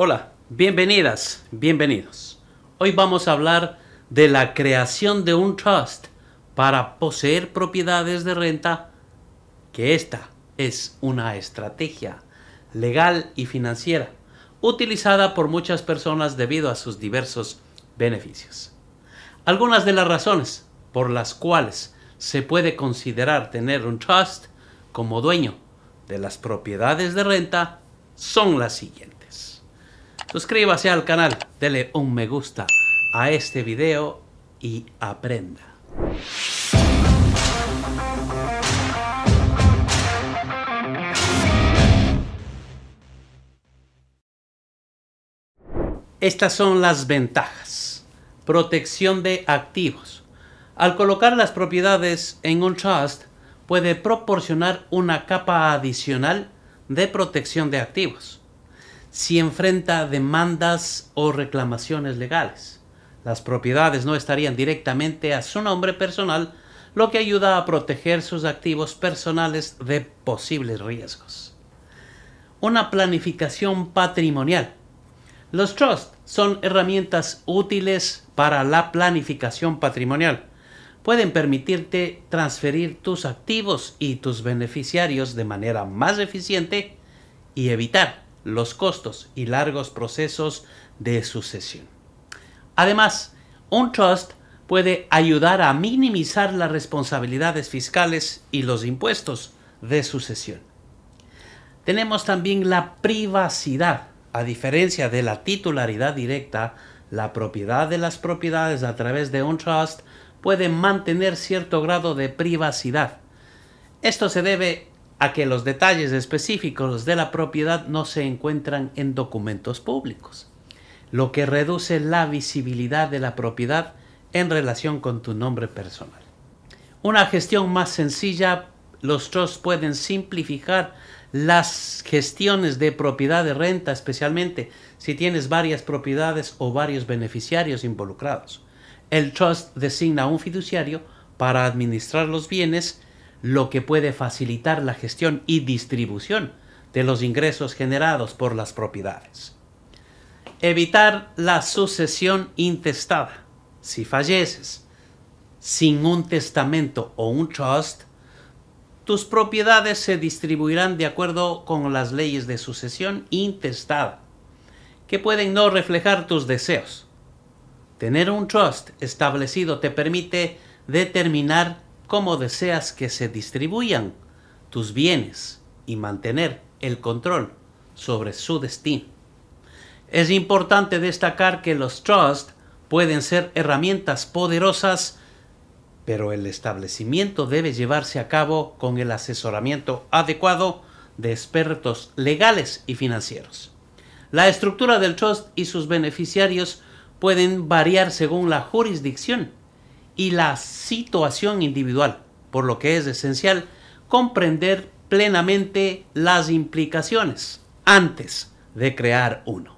Hola, bienvenidas, bienvenidos. Hoy vamos a hablar de la creación de un trust para poseer propiedades de renta, que esta es una estrategia legal y financiera utilizada por muchas personas debido a sus diversos beneficios. Algunas de las razones por las cuales se puede considerar tener un trust como dueño de las propiedades de renta son las siguientes. Suscríbase al canal, dele un me gusta a este video y aprenda. Estas son las ventajas. Protección de activos. Al colocar las propiedades en un trust, puede proporcionar una capa adicional de protección de activos si enfrenta demandas o reclamaciones legales. Las propiedades no estarían directamente a su nombre personal, lo que ayuda a proteger sus activos personales de posibles riesgos. Una planificación patrimonial. Los trusts son herramientas útiles para la planificación patrimonial. Pueden permitirte transferir tus activos y tus beneficiarios de manera más eficiente y evitar los costos y largos procesos de sucesión. Además, un trust puede ayudar a minimizar las responsabilidades fiscales y los impuestos de sucesión. Tenemos también la privacidad. A diferencia de la titularidad directa, la propiedad de las propiedades a través de un trust puede mantener cierto grado de privacidad. Esto se debe a que los detalles específicos de la propiedad no se encuentran en documentos públicos, lo que reduce la visibilidad de la propiedad en relación con tu nombre personal. Una gestión más sencilla, los trusts pueden simplificar las gestiones de propiedad de renta, especialmente si tienes varias propiedades o varios beneficiarios involucrados. El trust designa un fiduciario para administrar los bienes lo que puede facilitar la gestión y distribución de los ingresos generados por las propiedades. Evitar la sucesión intestada. Si falleces sin un testamento o un trust, tus propiedades se distribuirán de acuerdo con las leyes de sucesión intestada, que pueden no reflejar tus deseos. Tener un trust establecido te permite determinar cómo deseas que se distribuyan tus bienes y mantener el control sobre su destino. Es importante destacar que los trusts pueden ser herramientas poderosas, pero el establecimiento debe llevarse a cabo con el asesoramiento adecuado de expertos legales y financieros. La estructura del trust y sus beneficiarios pueden variar según la jurisdicción y la situación individual, por lo que es esencial comprender plenamente las implicaciones antes de crear uno.